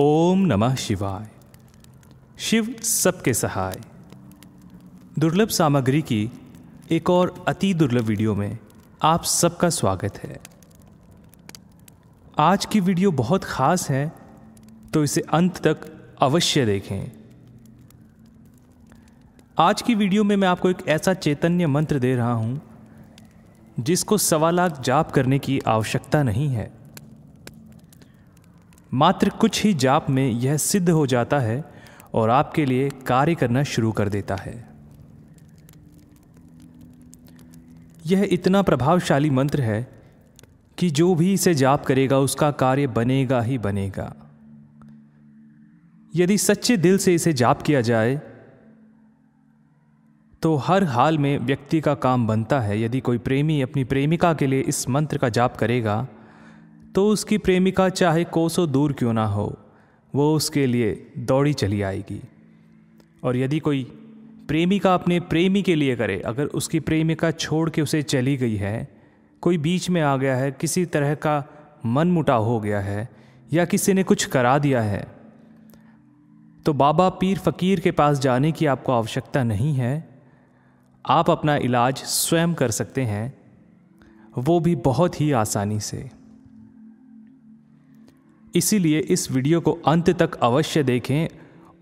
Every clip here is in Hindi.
ओम नमः शिवाय शिव सबके सहाय दुर्लभ सामग्री की एक और अति दुर्लभ वीडियो में आप सबका स्वागत है आज की वीडियो बहुत ख़ास है तो इसे अंत तक अवश्य देखें आज की वीडियो में मैं आपको एक ऐसा चैतन्य मंत्र दे रहा हूं जिसको सवा लाख जाप करने की आवश्यकता नहीं है मात्र कुछ ही जाप में यह सिद्ध हो जाता है और आपके लिए कार्य करना शुरू कर देता है यह इतना प्रभावशाली मंत्र है कि जो भी इसे जाप करेगा उसका कार्य बनेगा ही बनेगा यदि सच्चे दिल से इसे जाप किया जाए तो हर हाल में व्यक्ति का काम बनता है यदि कोई प्रेमी अपनी प्रेमिका के लिए इस मंत्र का जाप करेगा तो उसकी प्रेमिका चाहे कोसों दूर क्यों ना हो वो उसके लिए दौड़ी चली आएगी और यदि कोई प्रेमिका अपने प्रेमी के लिए करे अगर उसकी प्रेमिका छोड़ के उसे चली गई है कोई बीच में आ गया है किसी तरह का मन मुटाव हो गया है या किसी ने कुछ करा दिया है तो बाबा पीर फकीर के पास जाने की आपको आवश्यकता नहीं है आप अपना इलाज स्वयं कर सकते हैं वो भी बहुत ही आसानी से इसीलिए इस वीडियो को अंत तक अवश्य देखें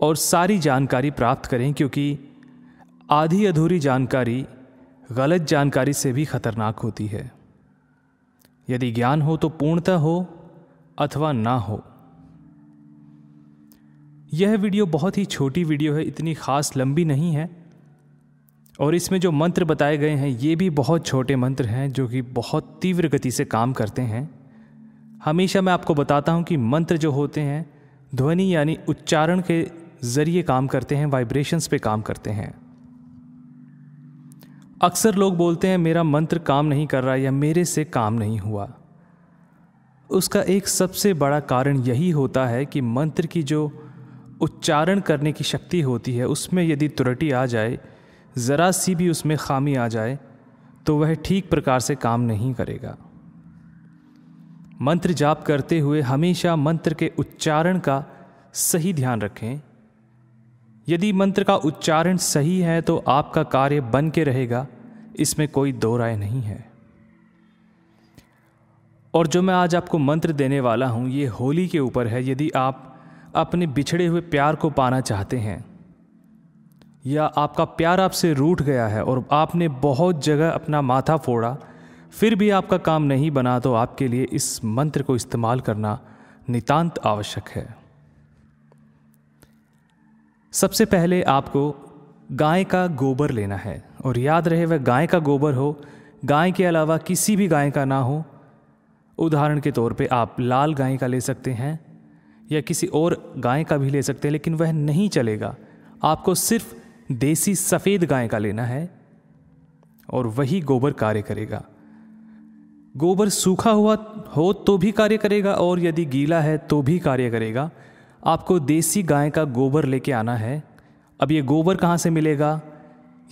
और सारी जानकारी प्राप्त करें क्योंकि आधी अधूरी जानकारी गलत जानकारी से भी खतरनाक होती है यदि ज्ञान हो तो पूर्णतः हो अथवा ना हो यह वीडियो बहुत ही छोटी वीडियो है इतनी खास लंबी नहीं है और इसमें जो मंत्र बताए गए हैं ये भी बहुत छोटे मंत्र हैं जो कि बहुत तीव्र गति से काम करते हैं हमेशा मैं आपको बताता हूँ कि मंत्र जो होते हैं ध्वनि यानी उच्चारण के ज़रिए काम करते हैं वाइब्रेशंस पे काम करते हैं अक्सर लोग बोलते हैं मेरा मंत्र काम नहीं कर रहा या मेरे से काम नहीं हुआ उसका एक सबसे बड़ा कारण यही होता है कि मंत्र की जो उच्चारण करने की शक्ति होती है उसमें यदि त्रुटि आ जाए ज़रा सी भी उसमें खामी आ जाए तो वह ठीक प्रकार से काम नहीं करेगा मंत्र जाप करते हुए हमेशा मंत्र के उच्चारण का सही ध्यान रखें यदि मंत्र का उच्चारण सही है तो आपका कार्य बन के रहेगा इसमें कोई दो राय नहीं है और जो मैं आज आपको मंत्र देने वाला हूँ ये होली के ऊपर है यदि आप अपने बिछड़े हुए प्यार को पाना चाहते हैं या आपका प्यार आपसे रूठ गया है और आपने बहुत जगह अपना माथा फोड़ा फिर भी आपका काम नहीं बना तो आपके लिए इस मंत्र को इस्तेमाल करना नितांत आवश्यक है सबसे पहले आपको गाय का गोबर लेना है और याद रहे वह गाय का गोबर हो गाय के अलावा किसी भी गाय का ना हो उदाहरण के तौर पे आप लाल गाय का ले सकते हैं या किसी और गाय का भी ले सकते हैं लेकिन वह नहीं चलेगा आपको सिर्फ देसी सफ़ेद गाय का लेना है और वही गोबर कार्य करेगा गोबर सूखा हुआ हो तो भी कार्य करेगा और यदि गीला है तो भी कार्य करेगा आपको देसी गाय का गोबर लेके आना है अब ये गोबर कहाँ से मिलेगा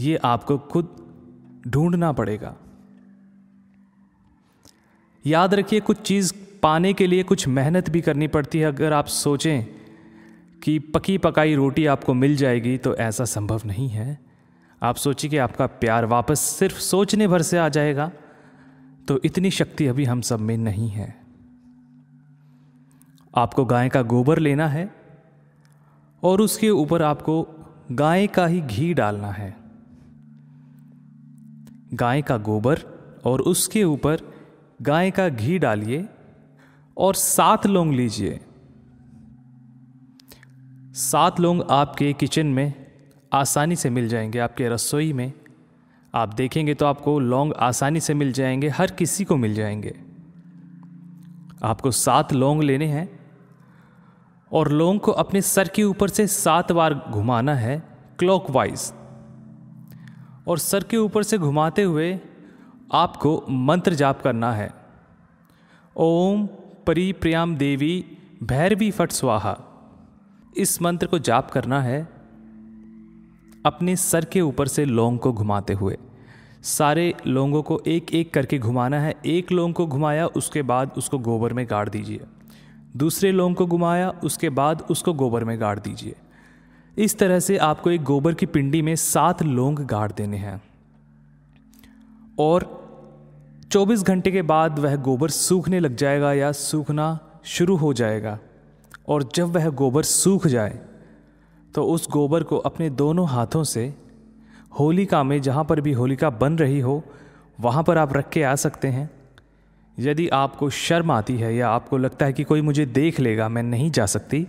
ये आपको खुद ढूंढना पड़ेगा याद रखिए कुछ चीज़ पाने के लिए कुछ मेहनत भी करनी पड़ती है अगर आप सोचें कि पकी पकाई रोटी आपको मिल जाएगी तो ऐसा संभव नहीं है आप सोचिए कि आपका प्यार वापस सिर्फ सोचने भर से आ जाएगा तो इतनी शक्ति अभी हम सब में नहीं है आपको गाय का गोबर लेना है और उसके ऊपर आपको गाय का ही घी डालना है गाय का गोबर और उसके ऊपर गाय का घी डालिए और सात लोंग लीजिए सात लोंग आपके किचन में आसानी से मिल जाएंगे आपके रसोई में आप देखेंगे तो आपको लौंग आसानी से मिल जाएंगे हर किसी को मिल जाएंगे आपको सात लौंग लेने हैं और लौंग को अपने सर के ऊपर से सात बार घुमाना है क्लॉकवाइज और सर के ऊपर से घुमाते हुए आपको मंत्र जाप करना है ओम परी प्रयाम देवी भैरवी फट स्वाहा इस मंत्र को जाप करना है अपने सर के ऊपर से लोंग को घुमाते हुए सारे लोंगों को एक एक करके घुमाना है एक लोंग को घुमाया उसके बाद उसको गोबर में गाड़ दीजिए दूसरे लोंग को घुमाया उसके बाद उसको गोबर में गाड़ दीजिए इस तरह से आपको एक गोबर की पिंडी में सात लोंग गाड़ देने हैं और 24 घंटे के बाद वह गोबर सूखने लग जाएगा या सूखना शुरू हो जाएगा और जब वह गोबर सूख जाए तो उस गोबर को अपने दोनों हाथों से होलिका में जहाँ पर भी होलिका बन रही हो वहाँ पर आप रख के आ सकते हैं यदि आपको शर्म आती है या आपको लगता है कि कोई मुझे देख लेगा मैं नहीं जा सकती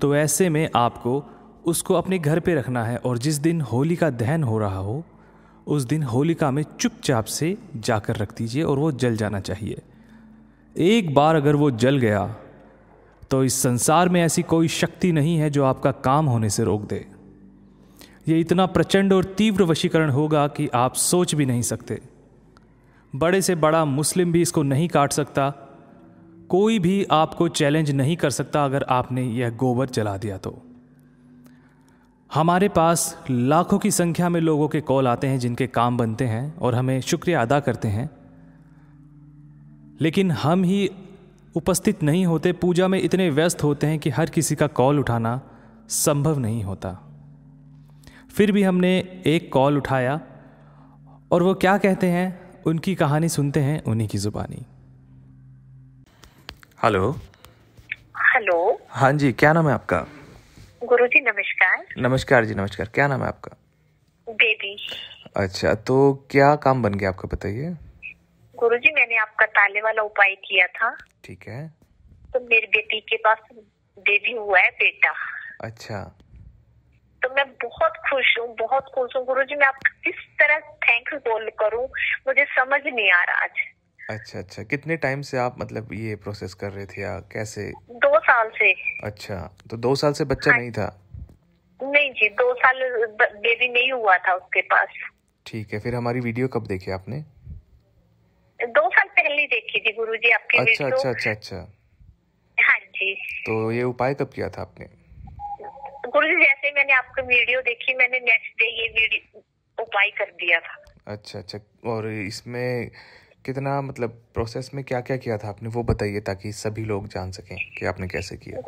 तो ऐसे में आपको उसको अपने घर पे रखना है और जिस दिन होली का दहन हो रहा हो उस दिन होलिका में चुपचाप से जाकर रख दीजिए और वो जल जाना चाहिए एक बार अगर वो जल गया तो इस संसार में ऐसी कोई शक्ति नहीं है जो आपका काम होने से रोक दे ये इतना प्रचंड और तीव्र वशीकरण होगा कि आप सोच भी नहीं सकते बड़े से बड़ा मुस्लिम भी इसको नहीं काट सकता कोई भी आपको चैलेंज नहीं कर सकता अगर आपने यह गोबर जला दिया तो हमारे पास लाखों की संख्या में लोगों के कॉल आते हैं जिनके काम बनते हैं और हमें शुक्रिया अदा करते हैं लेकिन हम ही उपस्थित नहीं होते पूजा में इतने व्यस्त होते हैं कि हर किसी का कॉल उठाना संभव नहीं होता फिर भी हमने एक कॉल उठाया और वो क्या कहते हैं उनकी कहानी सुनते हैं उन्हीं की जुबानी हेलो हेलो हाँ जी क्या नाम है आपका गुरु जी नमस्कार नमस्कार जी नमस्कार क्या नाम है आपका बेबी अच्छा तो क्या काम बन गया आपका बताइए गुरु जी मैंने आपका ताले वाला उपाय किया था ठीक है तो मेरी बेटी के पास बेबी हुआ है बेटा अच्छा तो मैं बहुत खुश हूँ बहुत खुश हूँ गुरु जी मैं आपका किस तरह थैंक यू बोल करूँ मुझे समझ नहीं आ रहा आज अच्छा अच्छा कितने टाइम से आप मतलब ये प्रोसेस कर रहे थे या कैसे दो साल से अच्छा तो दो साल से बच्चा हाँ, नहीं था नहीं जी दो साल बेबी नहीं हुआ था उसके पास ठीक है फिर हमारी वीडियो कब देखी आपने दो साल पहले देखी थी गुरु जी आपकी अच्छा अच्छा अच्छा अच्छा हाँ जी तो ये उपाय कब किया था आपने गुरु जी जैसे मैंने आपको वीडियो देखी मैंने नेक्स्ट डे ये उपाय कर दिया था अच्छा अच्छा और इसमें कितना मतलब प्रोसेस में क्या क्या किया था आपने वो बताइए ताकि सभी लोग जान सकें कि आपने कैसे किया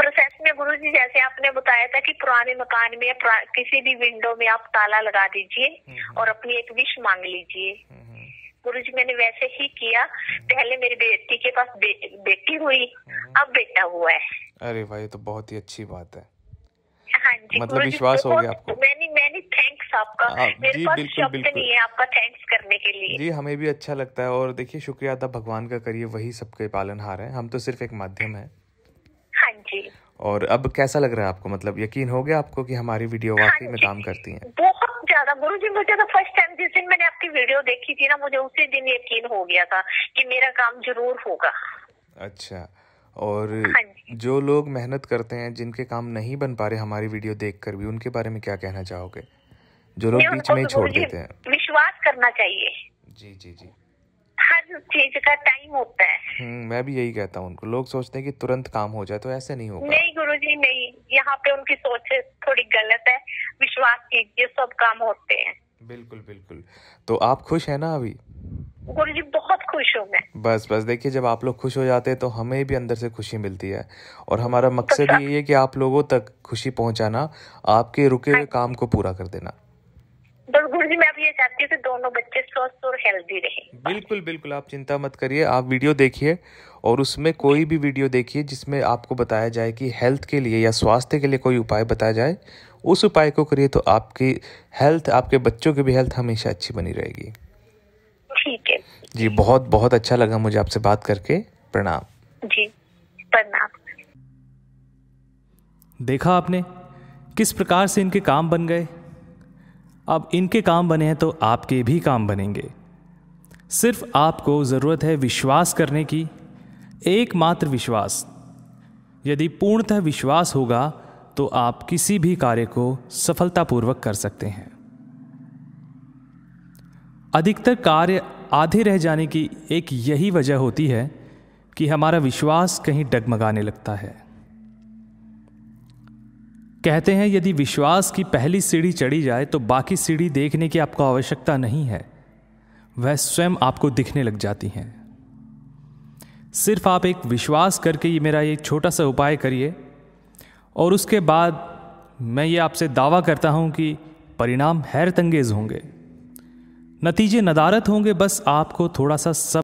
प्रोसेस में गुरु जी जैसे आपने बताया था कि पुराने मकान में किसी भी विंडो में आप ताला लगा दीजिए हम्म, हम्म। और अपनी एक विश मांग लीजिए हम्म। गुरु जी मैंने वैसे ही किया पहले मेरी बेटी के पास बे, बेटी हुई हम्म। अब बेटा हुआ है अरे भाई तो बहुत ही अच्छी बात है हाँ जी मतलब विश्वास हो गया आपको मैंने मैंने थैंक्स आपका आ, हाँ, मेरे जी, पास बिल्कुल, शब्द बिल्कुल। नहीं है आपका थैंक्स करने के लिए जी हमें भी अच्छा लगता है और देखिए शुक्रिया अदा भगवान का करिए वही सबके पालनहार है हम तो सिर्फ एक माध्यम है हाँ जी और अब कैसा लग रहा है आपको मतलब यकीन हो गया आपको कि हमारी वीडियो हाँ वाकई में काम करती है गुरु जी मुझे तो फर्स्ट टाइम जिस दिन मैंने आपकी वीडियो देखी थी ना मुझे उसी दिन यकीन हो गया था कि मेरा काम जरूर होगा अच्छा और हाँ जो लोग मेहनत करते हैं जिनके काम नहीं बन पा रहे हमारी वीडियो देखकर भी उनके बारे में क्या कहना चाहोगे जो लोग बीच में तो छोड़ देते हैं विश्वास करना चाहिए जी जी जी हर चीज का टाइम होता है हम्म, मैं भी यही कहता हूँ उनको लोग सोचते हैं कि तुरंत काम हो जाए तो ऐसे नहीं होगा नहीं जी नहीं यहाँ पे उनकी सोच थोड़ी गलत है विश्वास कीजिए सब काम होते हैं बिल्कुल बिल्कुल तो आप खुश है ना अभी गुरु जी बहुत खुश हूँ मैं बस बस देखिए जब आप लोग खुश हो जाते हैं तो हमें भी अंदर से खुशी मिलती है और हमारा तो मकसद यही है कि आप लोगों तक खुशी पहुंचाना आपके रुके हुए हाँ काम को पूरा कर देना बस गुरु जी मैं ये चाहती हूँ कि दोनों बच्चे स्वस्थ और हेल्दी रहे बिल्कुल बिल्कुल आप चिंता मत करिए आप वीडियो देखिए और उसमें कोई भी वीडियो देखिए जिसमें आपको बताया जाए कि हेल्थ के लिए या स्वास्थ्य के लिए कोई उपाय बताया जाए उस उपाय को करिए तो आपकी हेल्थ आपके बच्चों की भी हेल्थ हमेशा अच्छी बनी रहेगी ठीक है जी बहुत बहुत अच्छा लगा मुझे आपसे बात करके प्रणाम जी प्रणाम देखा आपने किस प्रकार से इनके काम बन गए अब इनके काम बने हैं तो आपके भी काम बनेंगे सिर्फ आपको ज़रूरत है विश्वास करने की एकमात्र विश्वास यदि पूर्णतः विश्वास होगा तो आप किसी भी कार्य को सफलतापूर्वक कर सकते हैं अधिकतर कार्य आधे रह जाने की एक यही वजह होती है कि हमारा विश्वास कहीं डगमगाने लगता है कहते हैं यदि विश्वास की पहली सीढ़ी चढ़ी जाए तो बाकी सीढ़ी देखने की आपको आवश्यकता नहीं है वह स्वयं आपको दिखने लग जाती हैं सिर्फ आप एक विश्वास करके ये मेरा ये छोटा सा उपाय करिए और उसके बाद मैं ये आपसे दावा करता हूँ कि परिणाम हैरतंगेज होंगे नतीजे नदारत होंगे बस आपको थोड़ा सा सब